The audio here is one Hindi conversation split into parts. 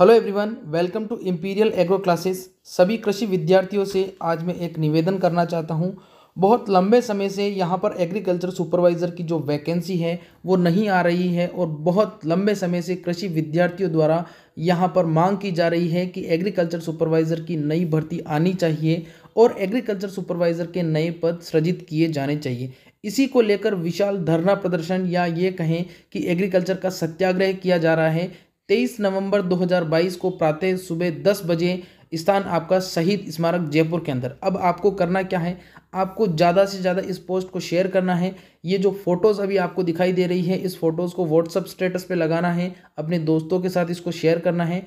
hello everyone welcome to imperial agro classes सभी कृषि विद्यार्थियों से आज मैं एक निवेदन करना चाहता हूं बहुत लंबे समय से यहां पर एग्रीकल्चर सुपरवाइज़र की जो वैकेंसी है वो नहीं आ रही है और बहुत लंबे समय से कृषि विद्यार्थियों द्वारा यहां पर मांग की जा रही है कि एग्रीकल्चर सुपरवाइज़र की नई भर्ती आनी चाहिए और एग्रीकल्चर सुपरवाइज़र के नए पद सृजित किए जाने चाहिए इसी को लेकर विशाल धरना प्रदर्शन या ये कहें कि एग्रीकल्चर का सत्याग्रह किया जा रहा है तेईस नवंबर 2022 को प्रातः सुबह दस बजे स्थान आपका शहीद स्मारक जयपुर के अंदर अब आपको करना क्या है आपको ज़्यादा से ज़्यादा इस पोस्ट को शेयर करना है ये जो फ़ोटोज़ अभी आपको दिखाई दे रही है इस फ़ोटोज़ को व्हाट्सअप स्टेटस पे लगाना है अपने दोस्तों के साथ इसको शेयर करना है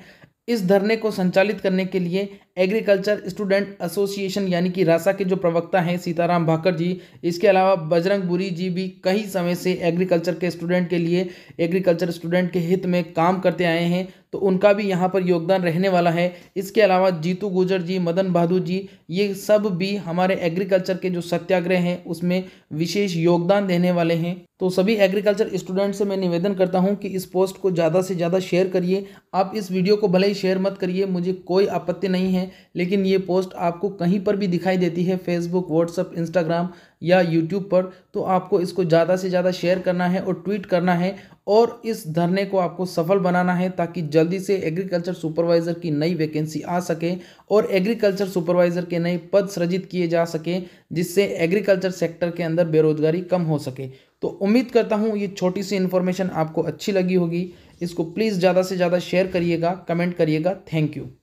इस धरने को संचालित करने के लिए एग्रीकल्चर स्टूडेंट एसोसिएशन यानी कि रासा के जो प्रवक्ता हैं सीताराम भाकर जी इसके अलावा बजरंग बुरी जी भी कई समय से एग्रीकल्चर के स्टूडेंट के लिए एग्रीकल्चर स्टूडेंट के हित में काम करते आए हैं तो उनका भी यहाँ पर योगदान रहने वाला है इसके अलावा जीतू गुजर जी मदन बहादुर जी ये सब भी हमारे एग्रीकल्चर के जो सत्याग्रह हैं उसमें विशेष योगदान देने वाले हैं तो सभी एग्रीकल्चर स्टूडेंट से मैं निवेदन करता हूँ कि इस पोस्ट को ज़्यादा से ज़्यादा शेयर करिए आप इस वीडियो को भले ही शेयर मत करिए मुझे कोई आपत्ति नहीं है हैं लेकिन ये पोस्ट आपको कहीं पर भी दिखाई देती है फेसबुक व्हाट्सअप इंस्टाग्राम या यूट्यूब पर तो आपको इसको ज़्यादा से ज़्यादा शेयर करना है और ट्वीट करना है और इस धरने को आपको सफल बनाना है ताकि जल्दी से एग्रीकल्चर सुपरवाइज़र की नई वैकेंसी आ सके और एग्रीकल्चर सुपरवाइज़र के नए पद सृजित किए जा सके जिससे एग्रीकल्चर सेक्टर के अंदर बेरोजगारी कम हो सके तो उम्मीद करता हूँ ये छोटी सी इन्फॉर्मेशन आपको अच्छी लगी होगी इसको प्लीज़ ज़्यादा से ज़्यादा शेयर करिएगा कमेंट करिएगा थैंक यू